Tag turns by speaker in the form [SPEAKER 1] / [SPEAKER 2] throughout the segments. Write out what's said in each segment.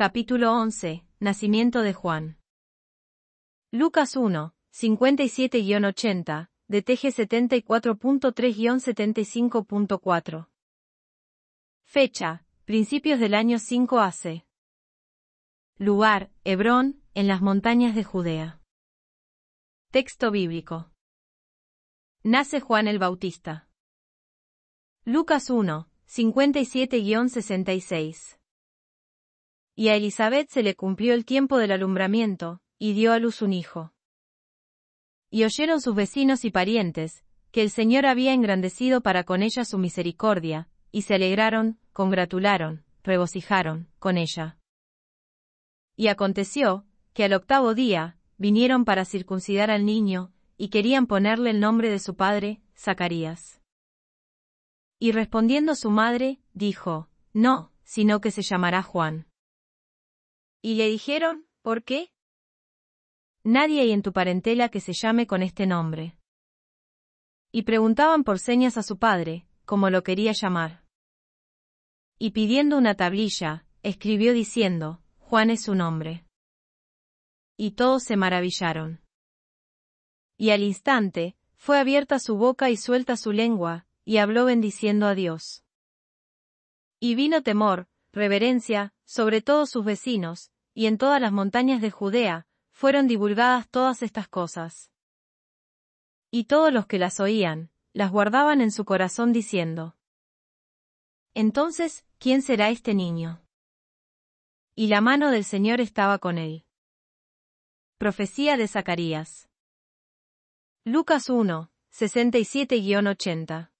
[SPEAKER 1] Capítulo 11. Nacimiento de Juan. Lucas 1, 57-80, de TG 74.3-75.4. Fecha, principios del año 5 AC. Lugar, Hebrón, en las montañas de Judea. Texto bíblico. Nace Juan el Bautista. Lucas 1, 57-66 y a Elizabeth se le cumplió el tiempo del alumbramiento, y dio a luz un hijo. Y oyeron sus vecinos y parientes, que el Señor había engrandecido para con ella su misericordia, y se alegraron, congratularon, regocijaron, con ella. Y aconteció, que al octavo día, vinieron para circuncidar al niño, y querían ponerle el nombre de su padre, Zacarías. Y respondiendo su madre, dijo, No, sino que se llamará Juan. Y le dijeron, ¿por qué? Nadie hay en tu parentela que se llame con este nombre. Y preguntaban por señas a su padre, como lo quería llamar. Y pidiendo una tablilla, escribió diciendo, Juan es su nombre. Y todos se maravillaron. Y al instante, fue abierta su boca y suelta su lengua, y habló bendiciendo a Dios. Y vino temor, reverencia, sobre todos sus vecinos, y en todas las montañas de Judea, fueron divulgadas todas estas cosas. Y todos los que las oían, las guardaban en su corazón diciendo, Entonces, ¿quién será este niño? Y la mano del Señor estaba con él. Profecía de Zacarías. Lucas 1, 67-80.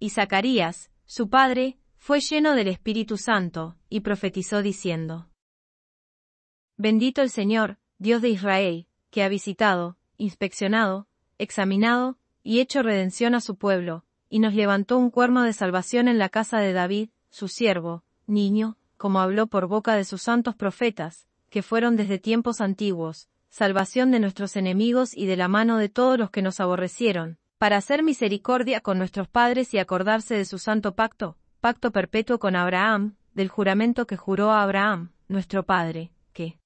[SPEAKER 1] Y Zacarías, su padre, fue lleno del Espíritu Santo, y profetizó diciendo, Bendito el Señor, Dios de Israel, que ha visitado, inspeccionado, examinado, y hecho redención a su pueblo, y nos levantó un cuerno de salvación en la casa de David, su siervo, niño, como habló por boca de sus santos profetas, que fueron desde tiempos antiguos, salvación de nuestros enemigos y de la mano de todos los que nos aborrecieron, para hacer misericordia con nuestros padres y acordarse de su santo pacto, pacto perpetuo con Abraham, del juramento que juró a Abraham, nuestro Padre, que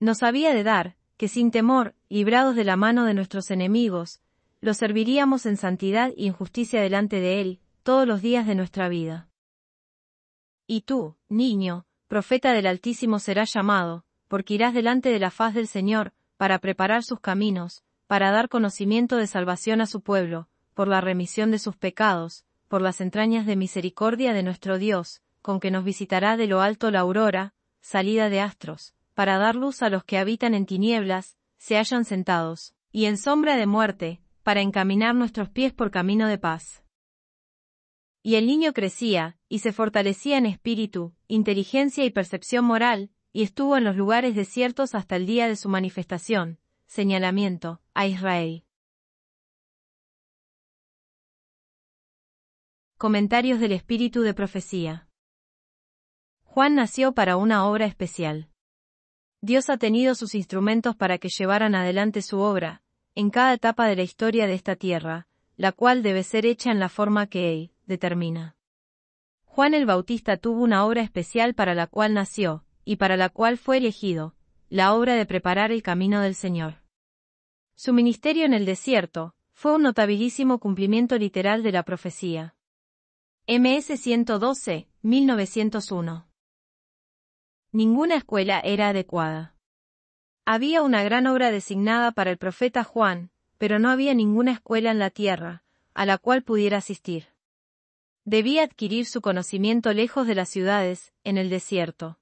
[SPEAKER 1] nos había de dar, que sin temor, librados de la mano de nuestros enemigos, lo serviríamos en santidad y en justicia delante de Él, todos los días de nuestra vida. Y tú, niño, profeta del Altísimo serás llamado, porque irás delante de la faz del Señor, para preparar sus caminos, para dar conocimiento de salvación a su pueblo, por la remisión de sus pecados, por las entrañas de misericordia de nuestro Dios, con que nos visitará de lo alto la aurora, salida de astros, para dar luz a los que habitan en tinieblas, se hallan sentados, y en sombra de muerte, para encaminar nuestros pies por camino de paz. Y el niño crecía, y se fortalecía en espíritu, inteligencia y percepción moral, y estuvo en los lugares desiertos hasta el día de su manifestación, señalamiento, a Israel. Comentarios del Espíritu de Profecía. Juan nació para una obra especial. Dios ha tenido sus instrumentos para que llevaran adelante su obra, en cada etapa de la historia de esta tierra, la cual debe ser hecha en la forma que Él determina. Juan el Bautista tuvo una obra especial para la cual nació, y para la cual fue elegido, la obra de preparar el camino del Señor. Su ministerio en el desierto, fue un notabilísimo cumplimiento literal de la profecía. MS 112, 1901. Ninguna escuela era adecuada. Había una gran obra designada para el profeta Juan, pero no había ninguna escuela en la tierra, a la cual pudiera asistir. Debía adquirir su conocimiento lejos de las ciudades, en el desierto.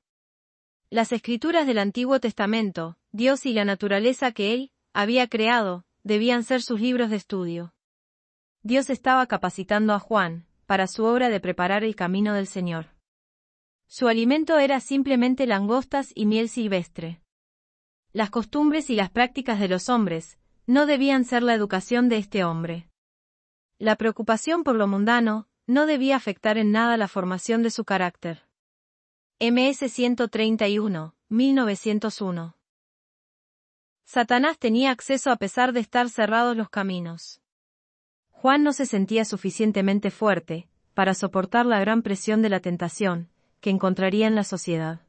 [SPEAKER 1] Las escrituras del Antiguo Testamento, Dios y la naturaleza que Él había creado, debían ser sus libros de estudio. Dios estaba capacitando a Juan, para su obra de preparar el camino del Señor. Su alimento era simplemente langostas y miel silvestre. Las costumbres y las prácticas de los hombres no debían ser la educación de este hombre. La preocupación por lo mundano no debía afectar en nada la formación de su carácter. MS 131, 1901. Satanás tenía acceso a pesar de estar cerrados los caminos. Juan no se sentía suficientemente fuerte para soportar la gran presión de la tentación que encontraría en la sociedad.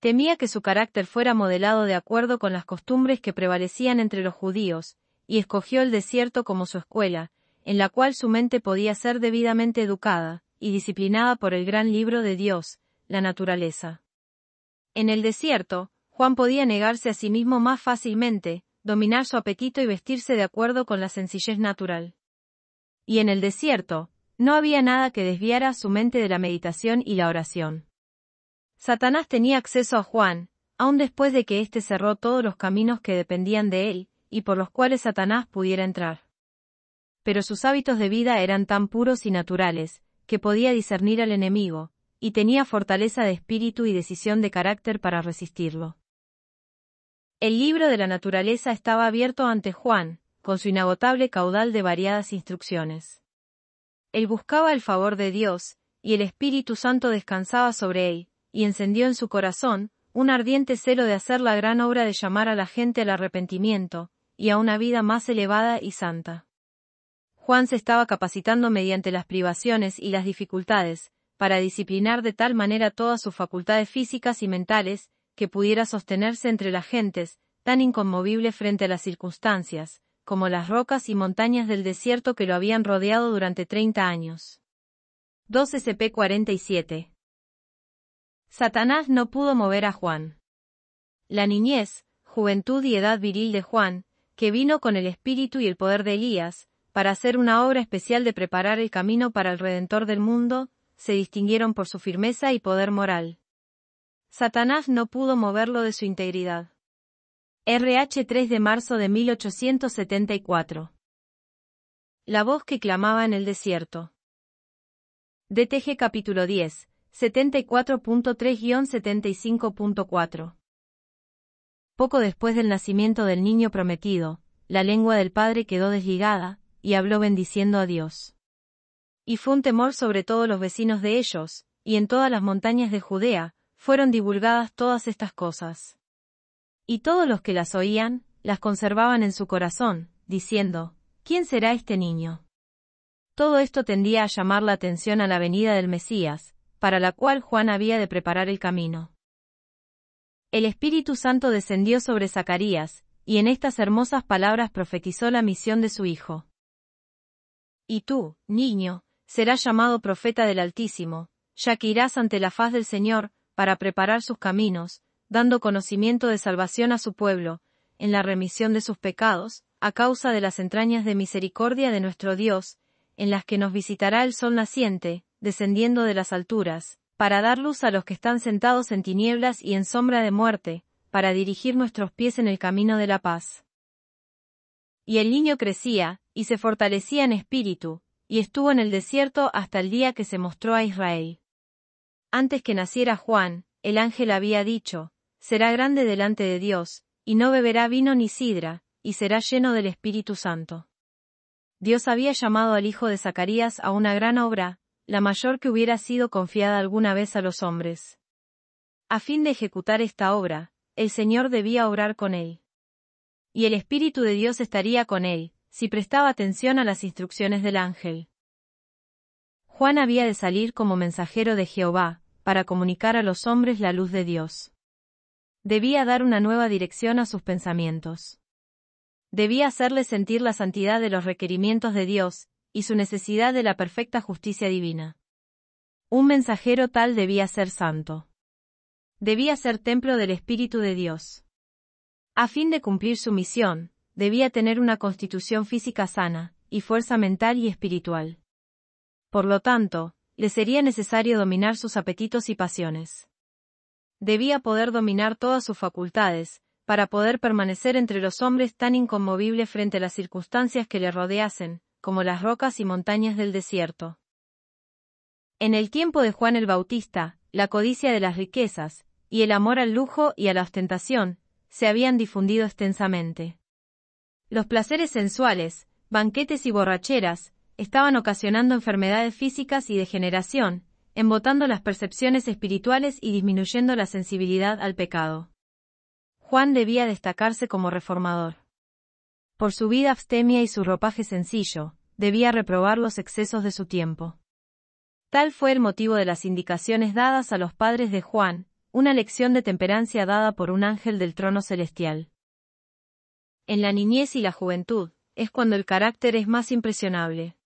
[SPEAKER 1] Temía que su carácter fuera modelado de acuerdo con las costumbres que prevalecían entre los judíos, y escogió el desierto como su escuela, en la cual su mente podía ser debidamente educada y disciplinada por el gran libro de Dios, la naturaleza. En el desierto, Juan podía negarse a sí mismo más fácilmente, dominar su apetito y vestirse de acuerdo con la sencillez natural y en el desierto, no había nada que desviara su mente de la meditación y la oración. Satanás tenía acceso a Juan, aun después de que éste cerró todos los caminos que dependían de él, y por los cuales Satanás pudiera entrar. Pero sus hábitos de vida eran tan puros y naturales, que podía discernir al enemigo, y tenía fortaleza de espíritu y decisión de carácter para resistirlo. El libro de la naturaleza estaba abierto ante Juan, con su inagotable caudal de variadas instrucciones. Él buscaba el favor de Dios, y el Espíritu Santo descansaba sobre él, y encendió en su corazón, un ardiente celo de hacer la gran obra de llamar a la gente al arrepentimiento, y a una vida más elevada y santa. Juan se estaba capacitando mediante las privaciones y las dificultades, para disciplinar de tal manera todas sus facultades físicas y mentales, que pudiera sostenerse entre las gentes, tan inconmovible frente a las circunstancias, como las rocas y montañas del desierto que lo habían rodeado durante 30 años. 2 SP47 Satanás no pudo mover a Juan. La niñez, juventud y edad viril de Juan, que vino con el espíritu y el poder de Elías, para hacer una obra especial de preparar el camino para el Redentor del mundo, se distinguieron por su firmeza y poder moral. Satanás no pudo moverlo de su integridad. RH 3 de marzo de 1874. La voz que clamaba en el desierto. DTG capítulo 10, 74.3-75.4. Poco después del nacimiento del niño prometido, la lengua del padre quedó desligada, y habló bendiciendo a Dios. Y fue un temor sobre todos los vecinos de ellos, y en todas las montañas de Judea, fueron divulgadas todas estas cosas. Y todos los que las oían, las conservaban en su corazón, diciendo, ¿quién será este niño? Todo esto tendía a llamar la atención a la venida del Mesías, para la cual Juan había de preparar el camino. El Espíritu Santo descendió sobre Zacarías, y en estas hermosas palabras profetizó la misión de su Hijo. Y tú, niño, serás llamado profeta del Altísimo, ya que irás ante la faz del Señor, para preparar sus caminos, dando conocimiento de salvación a su pueblo, en la remisión de sus pecados, a causa de las entrañas de misericordia de nuestro Dios, en las que nos visitará el sol naciente, descendiendo de las alturas, para dar luz a los que están sentados en tinieblas y en sombra de muerte, para dirigir nuestros pies en el camino de la paz. Y el niño crecía, y se fortalecía en espíritu, y estuvo en el desierto hasta el día que se mostró a Israel. Antes que naciera Juan, el ángel había dicho, será grande delante de Dios, y no beberá vino ni sidra, y será lleno del Espíritu Santo. Dios había llamado al hijo de Zacarías a una gran obra, la mayor que hubiera sido confiada alguna vez a los hombres. A fin de ejecutar esta obra, el Señor debía obrar con él. Y el Espíritu de Dios estaría con él, si prestaba atención a las instrucciones del ángel. Juan había de salir como mensajero de Jehová, para comunicar a los hombres la luz de Dios. Debía dar una nueva dirección a sus pensamientos. Debía hacerle sentir la santidad de los requerimientos de Dios y su necesidad de la perfecta justicia divina. Un mensajero tal debía ser santo. Debía ser templo del Espíritu de Dios. A fin de cumplir su misión, debía tener una constitución física sana, y fuerza mental y espiritual. Por lo tanto, le sería necesario dominar sus apetitos y pasiones debía poder dominar todas sus facultades, para poder permanecer entre los hombres tan inconmovible frente a las circunstancias que le rodeasen, como las rocas y montañas del desierto. En el tiempo de Juan el Bautista, la codicia de las riquezas, y el amor al lujo y a la ostentación, se habían difundido extensamente. Los placeres sensuales, banquetes y borracheras, estaban ocasionando enfermedades físicas y degeneración, embotando las percepciones espirituales y disminuyendo la sensibilidad al pecado. Juan debía destacarse como reformador. Por su vida abstemia y su ropaje sencillo, debía reprobar los excesos de su tiempo. Tal fue el motivo de las indicaciones dadas a los padres de Juan, una lección de temperancia dada por un ángel del trono celestial. En la niñez y la juventud, es cuando el carácter es más impresionable.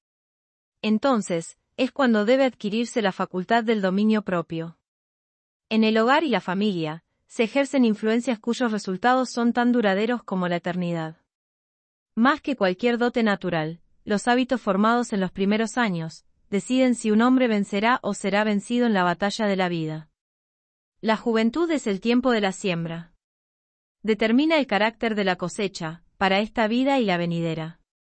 [SPEAKER 1] Entonces, es cuando debe adquirirse la facultad del dominio propio. En el hogar y la familia, se ejercen influencias cuyos resultados son tan duraderos como la eternidad. Más que cualquier dote natural, los hábitos formados en los primeros años, deciden si un hombre vencerá o será vencido en la batalla de la vida. La juventud es el tiempo de la siembra. Determina el carácter de la cosecha, para esta vida y la venidera.